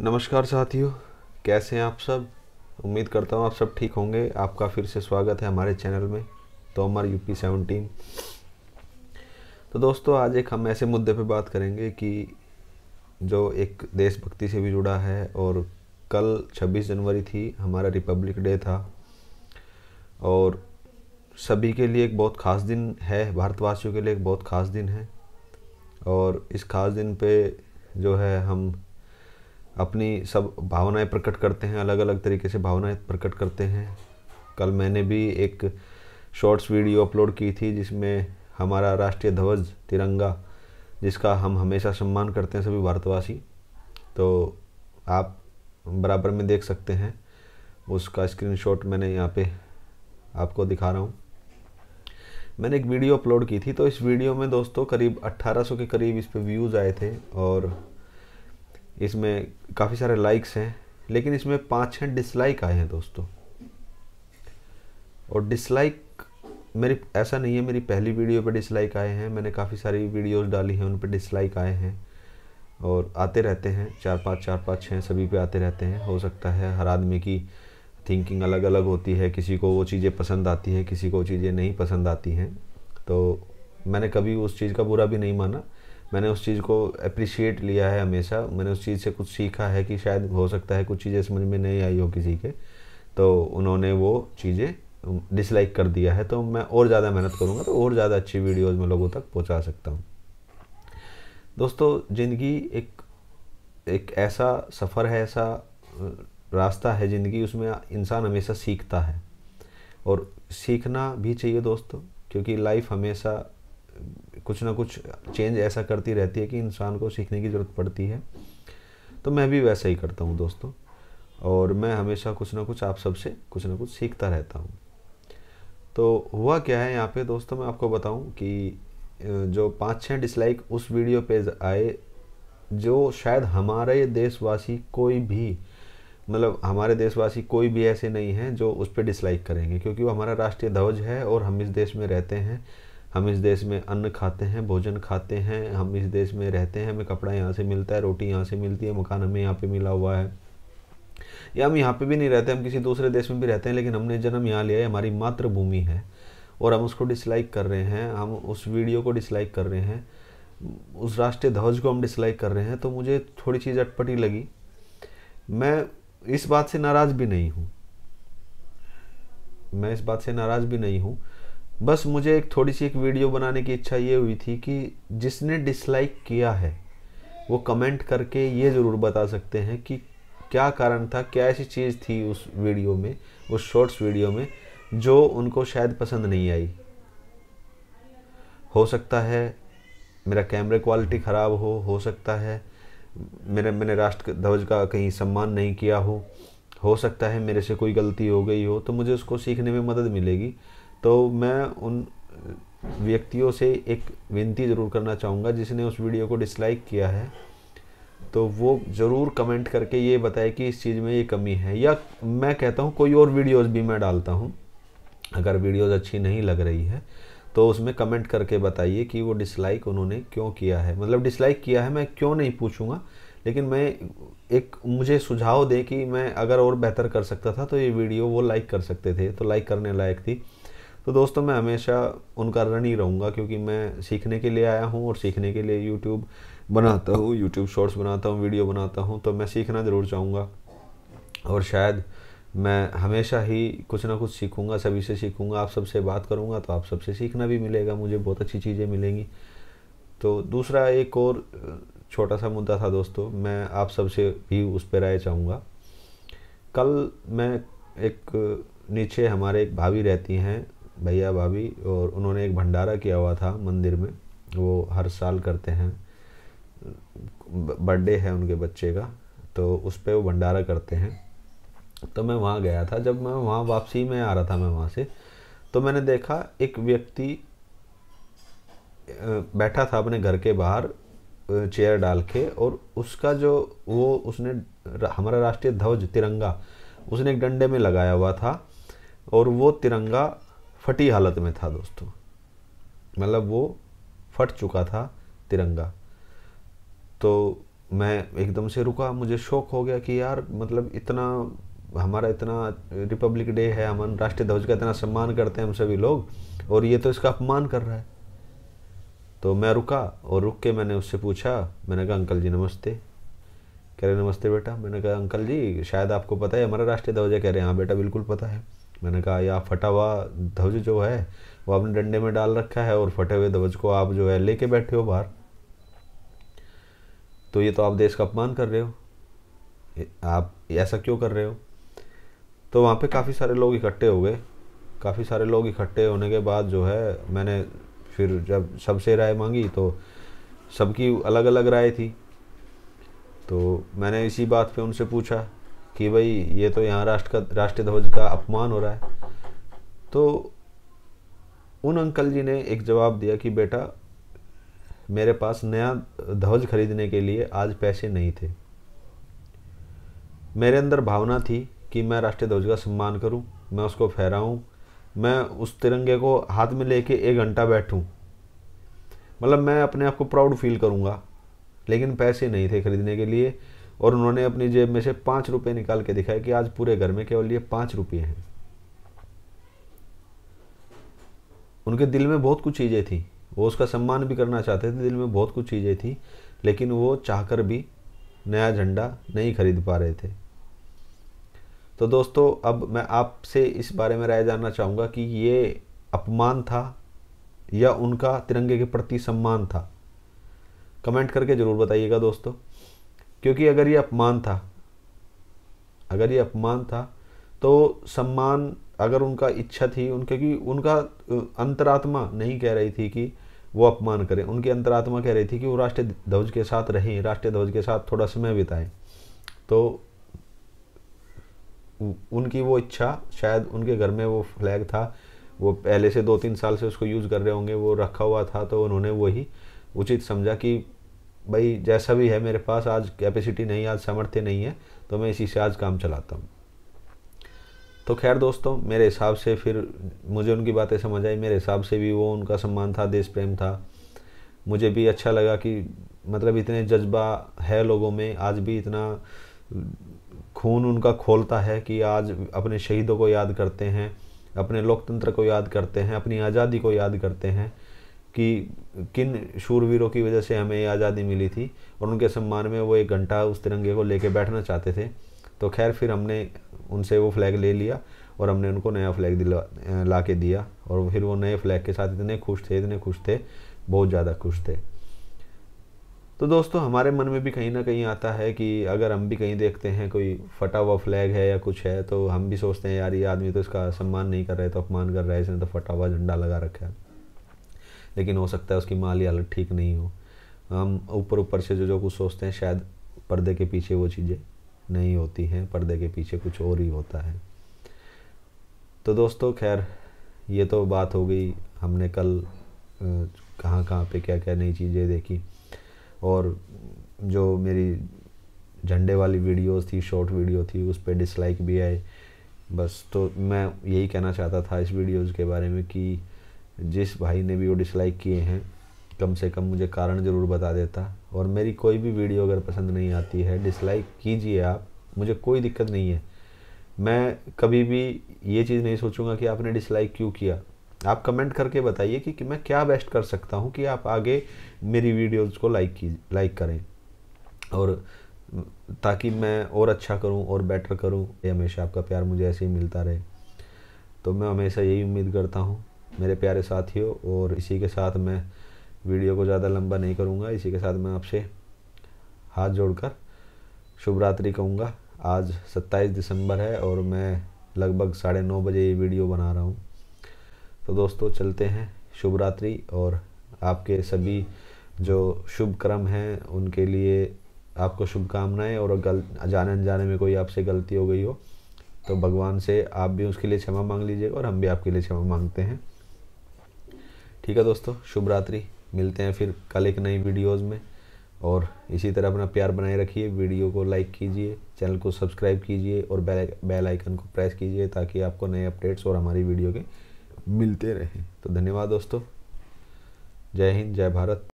नमस्कार साथियों कैसे हैं आप सब उम्मीद करता हूँ आप सब ठीक होंगे आपका फिर से स्वागत है हमारे चैनल में तोमर यूपी सेवनटीन तो दोस्तों आज एक हम ऐसे मुद्दे पे बात करेंगे कि जो एक देशभक्ति से भी जुड़ा है और कल 26 जनवरी थी हमारा रिपब्लिक डे था और सभी के लिए एक बहुत ख़ास दिन है भारतवासियों के लिए एक बहुत ख़ास दिन है और इस ख़ास दिन पे जो है हम अपनी सब भावनाएं प्रकट करते हैं अलग अलग तरीके से भावनाएं प्रकट करते हैं कल मैंने भी एक शॉर्ट्स वीडियो अपलोड की थी जिसमें हमारा राष्ट्रीय ध्वज तिरंगा जिसका हम हमेशा सम्मान करते हैं सभी भारतवासी तो आप बराबर में देख सकते हैं उसका स्क्रीनशॉट मैंने यहाँ पे आपको दिखा रहा हूँ मैंने एक वीडियो अपलोड की थी तो इस वीडियो में दोस्तों करीब 1800 के करीब इस पर व्यूज़ आए थे और इसमें काफ़ी सारे लाइक्स हैं लेकिन इसमें पाँच छः डिसलाइक आए हैं दोस्तों और डिसलाइक मेरी ऐसा नहीं है मेरी पहली वीडियो पे डिसलाइक आए हैं मैंने काफ़ी सारी वीडियोस डाली हैं उन पर डिसलाइक आए हैं और आते रहते हैं चार पाँच चार पाँच छः सभी पे आते रहते हैं हो सकता है हर आदमी की थिंकिंग अलग अलग होती है किसी को वो चीज़ें पसंद आती हैं किसी को चीज़ें नहीं पसंद आती हैं तो मैंने कभी उस चीज़ का बुरा भी नहीं माना मैंने उस चीज़ को अप्रिशिएट लिया है हमेशा मैंने उस चीज़ से कुछ सीखा है कि शायद हो सकता है कुछ चीज़ें समझ में नहीं आई हो किसी के तो उन्होंने वो चीज़ें डिसलाइक कर दिया है तो मैं और ज़्यादा मेहनत करूँगा तो और ज़्यादा अच्छी वीडियोज़ में लोगों तक पहुँचा सकता हूँ दोस्तों ज़िंदगी एक एक ऐसा सफ़र है ऐसा रास्ता है ज़िंदगी उसमें इंसान हमेशा सीखता है और सीखना भी चाहिए दोस्तों क्योंकि लाइफ हमेशा कुछ ना कुछ चेंज ऐसा करती रहती है कि इंसान को सीखने की ज़रूरत पड़ती है तो मैं भी वैसा ही करता हूँ दोस्तों और मैं हमेशा कुछ ना कुछ आप सबसे कुछ ना कुछ सीखता रहता हूँ तो हुआ क्या है यहाँ पे दोस्तों मैं आपको बताऊँ कि जो पाँच छः डिसलाइक उस वीडियो पे आए जो शायद हमारे देशवासी कोई भी मतलब हमारे देशवासी कोई भी ऐसे नहीं हैं जो उस पर डिसलाइक करेंगे क्योंकि वो हमारा राष्ट्रीय ध्वज है और हम इस देश में रहते हैं हम इस देश में अन्न खाते हैं भोजन खाते हैं हम इस देश में रहते हैं हमें कपड़ा यहाँ से मिलता है रोटी यहाँ से मिलती है मकान हमें यहाँ पे मिला हुआ है या हम यहाँ पे भी नहीं रहते हम किसी दूसरे देश में भी रहते हैं लेकिन हमने जन्म यहाँ लिया है हमारी मातृभूमि है और हम उसको डिसलाइक कर रहे हैं हम उस वीडियो को डिसलाइक कर रहे हैं उस राष्ट्रीय ध्वज को हम डिसलाइक कर रहे हैं तो मुझे थोड़ी चीज़ अटपटी लगी मैं इस बात से नाराज़ भी नहीं हूँ मैं इस बात से नाराज़ भी नहीं हूँ बस मुझे एक थोड़ी सी एक वीडियो बनाने की इच्छा ये हुई थी कि जिसने डिसलाइक किया है वो कमेंट करके ये ज़रूर बता सकते हैं कि क्या कारण था क्या ऐसी चीज़ थी उस वीडियो में उस शॉर्ट्स वीडियो में जो उनको शायद पसंद नहीं आई हो सकता है मेरा कैमरे क्वालिटी ख़राब हो हो सकता है मेरे मैंने राष्ट्र ध्वज का कहीं सम्मान नहीं किया हो हो सकता है मेरे से कोई गलती हो गई हो तो मुझे उसको सीखने में मदद मिलेगी तो मैं उन व्यक्तियों से एक विनती ज़रूर करना चाहूँगा जिसने उस वीडियो को डिसलाइक किया है तो वो ज़रूर कमेंट करके ये बताए कि इस चीज़ में ये कमी है या मैं कहता हूँ कोई और वीडियोज़ भी मैं डालता हूँ अगर वीडियोज़ अच्छी नहीं लग रही है तो उसमें कमेंट करके बताइए कि वो डिसलाइक उन्होंने क्यों किया है मतलब डिसलाइक किया है मैं क्यों नहीं पूछूंगा लेकिन मैं एक मुझे सुझाव दें कि मैं अगर और बेहतर कर सकता था तो ये वीडियो वो लाइक कर सकते थे तो लाइक करने लायक थी तो दोस्तों मैं हमेशा उनका रन ही रहूँगा क्योंकि मैं सीखने के लिए आया हूँ और सीखने के लिए यूट्यूब बनाता हूँ यूट्यूब शॉर्ट्स बनाता हूँ वीडियो बनाता हूँ तो मैं सीखना ज़रूर चाहूँगा और शायद मैं हमेशा ही कुछ ना कुछ सीखूंगा सभी से सीखूंगा आप सबसे बात करूंगा तो आप सबसे सीखना भी मिलेगा मुझे बहुत अच्छी चीज़ें मिलेंगी तो दूसरा एक और छोटा सा मुद्दा था दोस्तों मैं आप सबसे भी उस पर राय चाहूँगा कल मैं एक नीचे हमारे एक भाभी रहती हैं भैया भाभी और उन्होंने एक भंडारा किया हुआ था मंदिर में वो हर साल करते हैं बर्थडे है उनके बच्चे का तो उस पर वो भंडारा करते हैं तो मैं वहाँ गया था जब मैं वहाँ वापसी में आ रहा था मैं वहाँ से तो मैंने देखा एक व्यक्ति बैठा था अपने घर के बाहर चेयर डाल के और उसका जो वो उसने हमारा राष्ट्रीय ध्वज तिरंगा उसने एक डंडे में लगाया हुआ था और वो तिरंगा फटी हालत में था दोस्तों मतलब वो फट चुका था तिरंगा तो मैं एकदम से रुका मुझे शौक हो गया कि यार मतलब इतना हमारा इतना रिपब्लिक डे है हम राष्ट्रीय ध्वज का इतना सम्मान करते हैं हम सभी लोग और ये तो इसका अपमान कर रहा है तो मैं रुका और रुक के मैंने उससे पूछा मैंने कहा अंकल जी नमस्ते कह रहे नमस्ते बेटा मैंने कहा अंकल जी शायद आपको पता है हमारा राष्ट्रीय ध्वज है कह रहे हैं हाँ बेटा बिल्कुल पता है मैंने कहा या फटा हुआ ध्वज जो है वो आपने डंडे में डाल रखा है और फटे हुए ध्वज को आप जो है लेके बैठे हो बाहर तो ये तो आप देश का अपमान कर रहे हो आप ऐसा क्यों कर रहे हो तो वहाँ पे काफ़ी सारे लोग इकट्ठे हो गए काफ़ी सारे लोग इकट्ठे होने के बाद जो है मैंने फिर जब सबसे राय मांगी तो सबकी अलग अलग राय थी तो मैंने इसी बात पे उनसे पूछा कि भाई ये तो यहाँ राष्ट्र का राष्ट्रीय ध्वज का अपमान हो रहा है तो उन अंकल जी ने एक जवाब दिया कि बेटा मेरे पास नया ध्वज खरीदने के लिए आज पैसे नहीं थे मेरे अंदर भावना थी कि मैं राष्ट्रीय ध्वज का सम्मान करूं मैं उसको फहराऊं मैं उस तिरंगे को हाथ में लेके एक घंटा बैठूं मतलब मैं अपने आप को प्राउड फील करूंगा लेकिन पैसे नहीं थे खरीदने के लिए और उन्होंने अपनी जेब में से पाँच रुपये निकाल के दिखाए कि आज पूरे घर में केवल ये पाँच रुपये हैं उनके दिल में बहुत कुछ चीज़ें थी वो उसका सम्मान भी करना चाहते थे दिल में बहुत कुछ चीज़ें थी लेकिन वो चाहकर भी नया झंडा नहीं खरीद पा रहे थे तो दोस्तों अब मैं आपसे इस बारे में राय जानना चाहूँगा कि ये अपमान था या उनका तिरंगे के प्रति सम्मान था कमेंट करके ज़रूर बताइएगा दोस्तों क्योंकि अगर ये अपमान था अगर ये अपमान था तो सम्मान अगर उनका इच्छा थी उनके क्योंकि उनका अंतरात्मा नहीं कह रही थी कि वो अपमान करें उनकी अंतरात्मा कह रही थी कि वो राष्ट्रीय ध्वज के साथ रहें राष्ट्रीय ध्वज के साथ थोड़ा समय बिताएं तो उनकी वो इच्छा शायद उनके घर में वो फ्लैग था वो पहले से दो तीन साल से उसको यूज़ कर रहे होंगे वो रखा हुआ था तो उन्होंने वही उचित समझा कि भाई जैसा भी है मेरे पास आज कैपेसिटी नहीं आज सामर्थ्य नहीं है तो मैं इसी से आज काम चलाता हूँ तो खैर दोस्तों मेरे हिसाब से फिर मुझे उनकी बातें समझ आई मेरे हिसाब से भी वो उनका सम्मान था देश प्रेम था मुझे भी अच्छा लगा कि मतलब इतने जज्बा है लोगों में आज भी इतना खून उनका खोलता है कि आज अपने शहीदों को याद करते हैं अपने लोकतंत्र को याद करते हैं अपनी आज़ादी को याद करते हैं कि किन शूरवीरों की वजह से हमें आज़ादी मिली थी और उनके सम्मान में वो एक घंटा उस तिरंगे को लेके बैठना चाहते थे तो खैर फिर हमने उनसे वो फ्लैग ले लिया और हमने उनको नया फ्लैग दिला ला के दिया और फिर वो नए फ्लैग के साथ इतने खुश थे इतने खुश थे बहुत ज़्यादा खुश थे तो दोस्तों हमारे मन में भी कहीं ना कहीं आता है कि अगर हम भी कहीं देखते हैं कोई फटा हुआ फ्लैग है या कुछ है तो हम भी सोचते हैं यार ये आदमी तो इसका सम्मान नहीं कर रहे तो अपमान कर रहा है इसने तो फटा हुआ झंडा लगा रखा है लेकिन हो सकता है उसकी माली हालत ठीक नहीं हो हम ऊपर ऊपर से जो जो कुछ सोचते हैं शायद पर्दे के पीछे वो चीज़ें नहीं होती हैं पर्दे के पीछे कुछ और ही होता है तो दोस्तों खैर ये तो बात हो गई हमने कल कहाँ कहाँ पे क्या क्या नई चीज़ें देखी और जो मेरी झंडे वाली वीडियोस थी शॉर्ट वीडियो थी उस पर डिसलाइक भी आए बस तो मैं यही कहना चाहता था इस वीडियोज़ के बारे में कि जिस भाई ने भी वो डिसलाइक किए हैं कम से कम मुझे कारण ज़रूर बता देता और मेरी कोई भी वीडियो अगर पसंद नहीं आती है डिसलाइक कीजिए आप मुझे कोई दिक्कत नहीं है मैं कभी भी ये चीज़ नहीं सोचूंगा कि आपने डिसलाइक क्यों किया आप कमेंट करके बताइए कि, कि मैं क्या बेस्ट कर सकता हूँ कि आप आगे मेरी वीडियोज़ को लाइक की लाइक करें और ताकि मैं और अच्छा करूँ और बेटर करूँ ये हमेशा आपका प्यार मुझे ऐसे ही मिलता रहे तो मैं हमेशा यही उम्मीद करता हूँ मेरे प्यारे साथियों और इसी के साथ मैं वीडियो को ज़्यादा लंबा नहीं करूँगा इसी के साथ मैं आपसे हाथ जोड़कर शुभ रात्रि कहूँगा आज 27 दिसंबर है और मैं लगभग साढ़े नौ बजे ये वीडियो बना रहा हूँ तो दोस्तों चलते हैं शुभ रात्रि और आपके सभी जो शुभ क्रम हैं उनके लिए आपको शुभकामनाएं और गल जाने अनजाने में कोई आपसे गलती हो गई हो तो भगवान से आप भी उसके लिए क्षमा मांग लीजिएगा और हम भी आपके लिए क्षमा मांगते हैं ठीक है दोस्तों शुभ रात्रि मिलते हैं फिर कल एक नई वीडियोज़ में और इसी तरह अपना प्यार बनाए रखिए वीडियो को लाइक कीजिए चैनल को सब्सक्राइब कीजिए और बेल बेल आइकन को प्रेस कीजिए ताकि आपको नए अपडेट्स और हमारी वीडियो के मिलते रहें तो धन्यवाद दोस्तों जय हिंद जय भारत